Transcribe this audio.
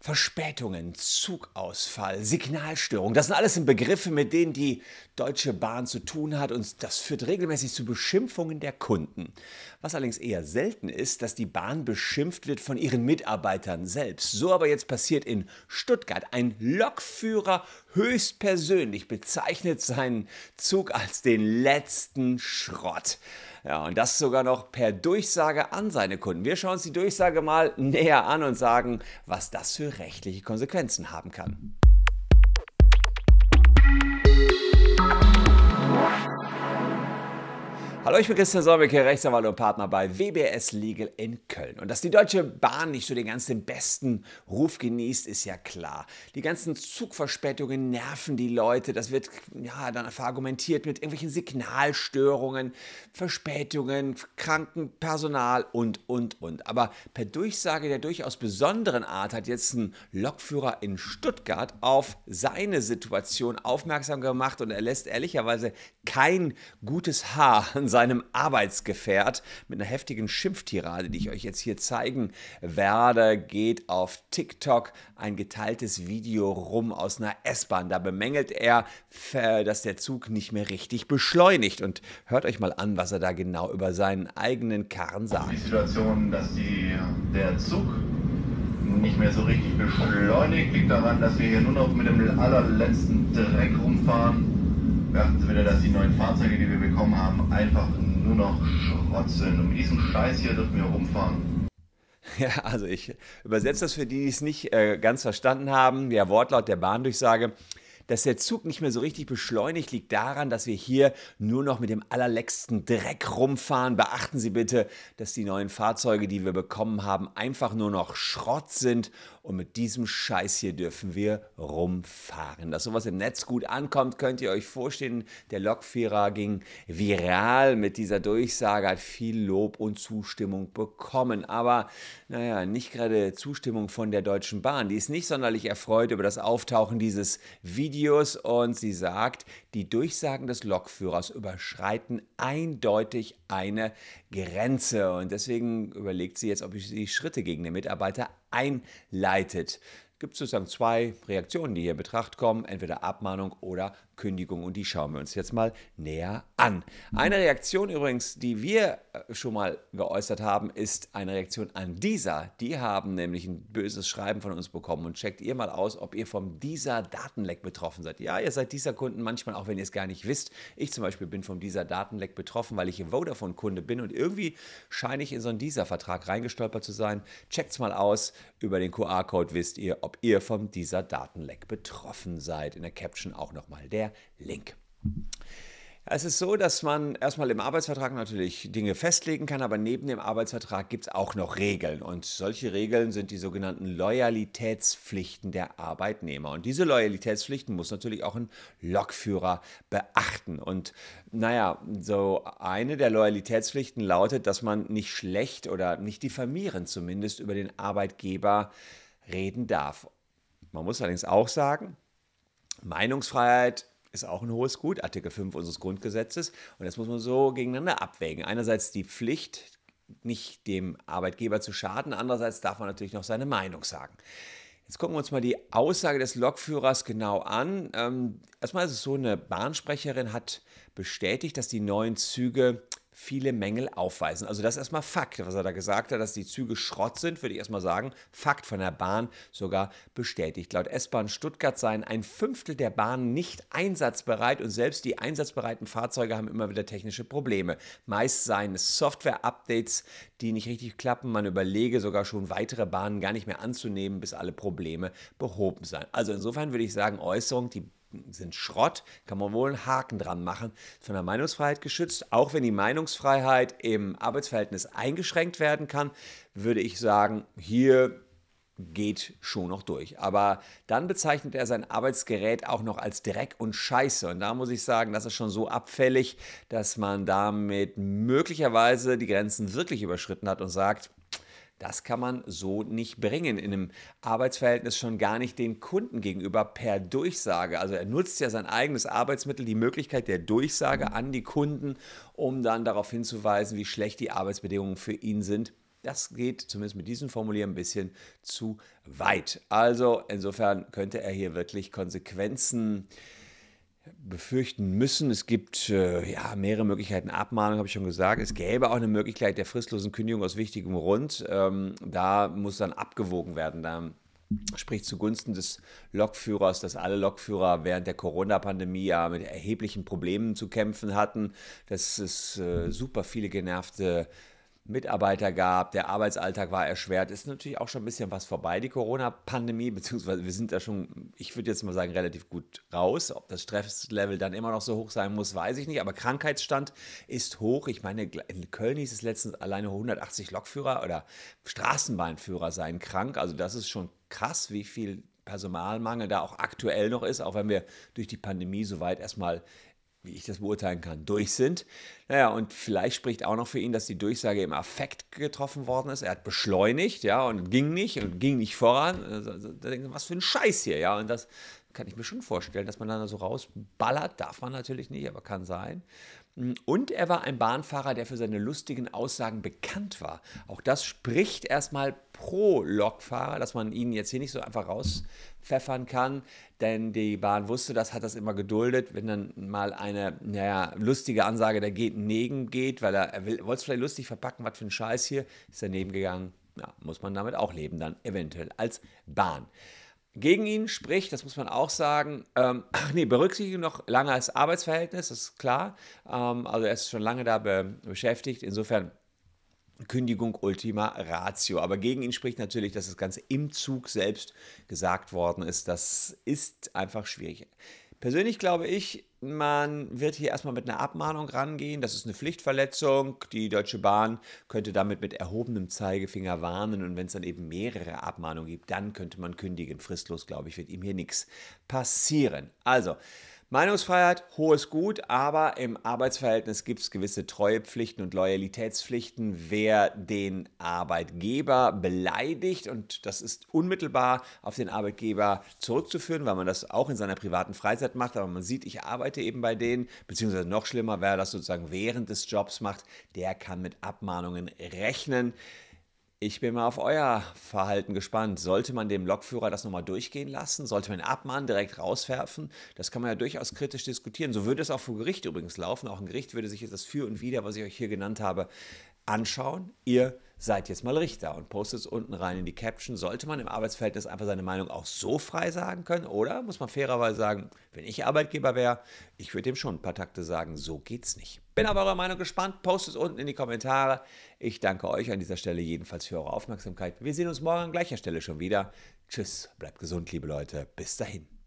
Verspätungen, Zugausfall, Signalstörung, das sind alles sind Begriffe, mit denen die Deutsche Bahn zu tun hat und das führt regelmäßig zu Beschimpfungen der Kunden. Was allerdings eher selten ist, dass die Bahn beschimpft wird von ihren Mitarbeitern selbst. So aber jetzt passiert in Stuttgart. Ein Lokführer höchstpersönlich bezeichnet seinen Zug als den letzten Schrott. Ja, und das sogar noch per Durchsage an seine Kunden. Wir schauen uns die Durchsage mal näher an und sagen, was das für rechtliche Konsequenzen haben kann. Hallo, ich bin Christian Solbecke, Rechtsanwalt und Partner bei WBS Legal in Köln. Und dass die Deutsche Bahn nicht so den ganzen besten Ruf genießt, ist ja klar. Die ganzen Zugverspätungen nerven die Leute. Das wird ja dann verargumentiert mit irgendwelchen Signalstörungen, Verspätungen, Krankenpersonal und, und, und. Aber per Durchsage der durchaus besonderen Art hat jetzt ein Lokführer in Stuttgart auf seine Situation aufmerksam gemacht und er lässt ehrlicherweise kein gutes Haar an seinem seinem Arbeitsgefährt mit einer heftigen Schimpftirade, die ich euch jetzt hier zeigen werde, geht auf TikTok ein geteiltes Video rum aus einer S-Bahn. Da bemängelt er, äh, dass der Zug nicht mehr richtig beschleunigt. Und hört euch mal an, was er da genau über seinen eigenen Karren sagt. Die Situation, dass die, der Zug nicht mehr so richtig beschleunigt, liegt daran, dass wir hier nur noch mit dem allerletzten Dreck rumfahren Beachten Sie bitte, dass die neuen Fahrzeuge, die wir bekommen haben, einfach nur noch Schrott sind. Und mit diesem Scheiß hier dürfen wir rumfahren. Ja, also ich übersetze das für die, die es nicht äh, ganz verstanden haben. Der Wortlaut der Bahndurchsage. Dass der Zug nicht mehr so richtig beschleunigt, liegt daran, dass wir hier nur noch mit dem allerlecksten Dreck rumfahren. Beachten Sie bitte, dass die neuen Fahrzeuge, die wir bekommen haben, einfach nur noch Schrott sind. Und mit diesem Scheiß hier dürfen wir rumfahren. Dass sowas im Netz gut ankommt, könnt ihr euch vorstellen. Der Lokführer ging viral mit dieser Durchsage, hat viel Lob und Zustimmung bekommen. Aber naja, nicht gerade Zustimmung von der Deutschen Bahn. Die ist nicht sonderlich erfreut über das Auftauchen dieses Videos. Videos und sie sagt, die Durchsagen des Lokführers überschreiten eindeutig eine Grenze und deswegen überlegt sie jetzt, ob sie Schritte gegen den Mitarbeiter einleitet gibt es sozusagen zwei Reaktionen, die hier in Betracht kommen, entweder Abmahnung oder Kündigung und die schauen wir uns jetzt mal näher an. Eine Reaktion übrigens, die wir äh, schon mal geäußert haben, ist eine Reaktion an dieser. Die haben nämlich ein böses Schreiben von uns bekommen und checkt ihr mal aus, ob ihr vom dieser Datenleck betroffen seid. Ja, ihr seid dieser Kunden manchmal auch, wenn ihr es gar nicht wisst. Ich zum Beispiel bin vom dieser Datenleck betroffen, weil ich ein Vodafone-Kunde bin und irgendwie scheine ich in so einen dieser Vertrag reingestolpert zu sein. Checkt es mal aus. Über den QR-Code wisst ihr, ob ob ihr von dieser Datenleck betroffen seid. In der Caption auch nochmal der Link. Es ist so, dass man erstmal im Arbeitsvertrag natürlich Dinge festlegen kann, aber neben dem Arbeitsvertrag gibt es auch noch Regeln. Und solche Regeln sind die sogenannten Loyalitätspflichten der Arbeitnehmer. Und diese Loyalitätspflichten muss natürlich auch ein Lokführer beachten. Und naja, so eine der Loyalitätspflichten lautet, dass man nicht schlecht oder nicht diffamierend zumindest über den Arbeitgeber äh, reden darf. Man muss allerdings auch sagen, Meinungsfreiheit ist auch ein hohes Gut, Artikel 5 unseres Grundgesetzes. Und das muss man so gegeneinander abwägen. Einerseits die Pflicht, nicht dem Arbeitgeber zu schaden, andererseits darf man natürlich noch seine Meinung sagen. Jetzt gucken wir uns mal die Aussage des Lokführers genau an. Ähm, erstmal ist es so, eine Bahnsprecherin hat bestätigt, dass die neuen Züge viele Mängel aufweisen. Also das ist erstmal Fakt, was er da gesagt hat, dass die Züge Schrott sind, würde ich erstmal sagen. Fakt von der Bahn sogar bestätigt. Laut S-Bahn Stuttgart seien ein Fünftel der Bahnen nicht einsatzbereit und selbst die einsatzbereiten Fahrzeuge haben immer wieder technische Probleme. Meist seien es Software-Updates, die nicht richtig klappen. Man überlege sogar schon weitere Bahnen gar nicht mehr anzunehmen, bis alle Probleme behoben seien. Also insofern würde ich sagen, Äußerung, die sind Schrott, kann man wohl einen Haken dran machen, von der Meinungsfreiheit geschützt. Auch wenn die Meinungsfreiheit im Arbeitsverhältnis eingeschränkt werden kann, würde ich sagen, hier geht schon noch durch. Aber dann bezeichnet er sein Arbeitsgerät auch noch als Dreck und Scheiße. Und da muss ich sagen, das ist schon so abfällig, dass man damit möglicherweise die Grenzen wirklich überschritten hat und sagt, das kann man so nicht bringen. In einem Arbeitsverhältnis schon gar nicht den Kunden gegenüber per Durchsage. Also er nutzt ja sein eigenes Arbeitsmittel, die Möglichkeit der Durchsage an die Kunden, um dann darauf hinzuweisen, wie schlecht die Arbeitsbedingungen für ihn sind. Das geht zumindest mit diesem Formulier ein bisschen zu weit. Also insofern könnte er hier wirklich Konsequenzen äh, befürchten müssen. Es gibt äh, ja mehrere Möglichkeiten. Abmahnung habe ich schon gesagt. Es gäbe auch eine Möglichkeit der fristlosen Kündigung aus wichtigem Grund. Ähm, da muss dann abgewogen werden. Da spricht zugunsten des Lokführers, dass alle Lokführer während der Corona-Pandemie ja mit erheblichen Problemen zu kämpfen hatten, Das ist äh, super viele genervte Mitarbeiter gab, der Arbeitsalltag war erschwert, ist natürlich auch schon ein bisschen was vorbei, die Corona-Pandemie, beziehungsweise wir sind da schon, ich würde jetzt mal sagen, relativ gut raus. Ob das Stresslevel dann immer noch so hoch sein muss, weiß ich nicht, aber Krankheitsstand ist hoch. Ich meine, in Köln hieß es letztens alleine 180 Lokführer oder Straßenbahnführer seien krank, also das ist schon krass, wie viel Personalmangel da auch aktuell noch ist, auch wenn wir durch die Pandemie soweit erstmal wie ich das beurteilen kann, durch sind. Naja, und vielleicht spricht auch noch für ihn, dass die Durchsage im Affekt getroffen worden ist. Er hat beschleunigt, ja, und ging nicht und ging nicht voran. Also, also was für ein Scheiß hier, ja. Und das kann ich mir schon vorstellen, dass man dann so rausballert. Darf man natürlich nicht, aber kann sein. Und er war ein Bahnfahrer, der für seine lustigen Aussagen bekannt war. Auch das spricht erstmal pro Lokfahrer, dass man ihn jetzt hier nicht so einfach rauspfeffern kann, denn die Bahn wusste das, hat das immer geduldet, wenn dann mal eine, naja, lustige Ansage dagegen neben geht, weil er, er wollte es vielleicht lustig verpacken, was für ein Scheiß hier, ist daneben gegangen. Ja, muss man damit auch leben dann, eventuell als Bahn gegen ihn spricht, das muss man auch sagen, ähm, ach nee, berücksichtigt noch lange als Arbeitsverhältnis, das ist klar. Ähm, also er ist schon lange da be beschäftigt, insofern Kündigung ultima ratio. Aber gegen ihn spricht natürlich, dass das Ganze im Zug selbst gesagt worden ist. Das ist einfach schwierig. Persönlich glaube ich, man wird hier erstmal mit einer Abmahnung rangehen. Das ist eine Pflichtverletzung. Die Deutsche Bahn könnte damit mit erhobenem Zeigefinger warnen. Und wenn es dann eben mehrere Abmahnungen gibt, dann könnte man kündigen. Fristlos, glaube ich, wird ihm hier nichts passieren. Also, Meinungsfreiheit, hohes Gut, aber im Arbeitsverhältnis gibt es gewisse Treuepflichten und Loyalitätspflichten. Wer den Arbeitgeber beleidigt, und das ist unmittelbar auf den Arbeitgeber zurückzuführen, weil man das auch in seiner privaten Freizeit macht, aber man sieht, ich arbeite eben bei denen, beziehungsweise noch schlimmer, wer das sozusagen während des Jobs macht, der kann mit Abmahnungen rechnen. Ich bin mal auf euer Verhalten gespannt. Sollte man dem Lokführer das nochmal durchgehen lassen? Sollte man ihn abmahnen, direkt rauswerfen? Das kann man ja durchaus kritisch diskutieren. So würde es auch vor Gericht übrigens laufen. Auch ein Gericht würde sich jetzt das Für und Wider, was ich euch hier genannt habe, anschauen. Ihr seid jetzt mal Richter und postet es unten rein in die Caption. Sollte man im Arbeitsverhältnis einfach seine Meinung auch so frei sagen können? Oder muss man fairerweise sagen, wenn ich Arbeitgeber wäre, ich würde dem schon ein paar Takte sagen, so geht's nicht. Bin aber eurer Meinung gespannt. Postet es unten in die Kommentare. Ich danke euch an dieser Stelle jedenfalls für eure Aufmerksamkeit. Wir sehen uns morgen an gleicher Stelle schon wieder. Tschüss, bleibt gesund, liebe Leute. Bis dahin.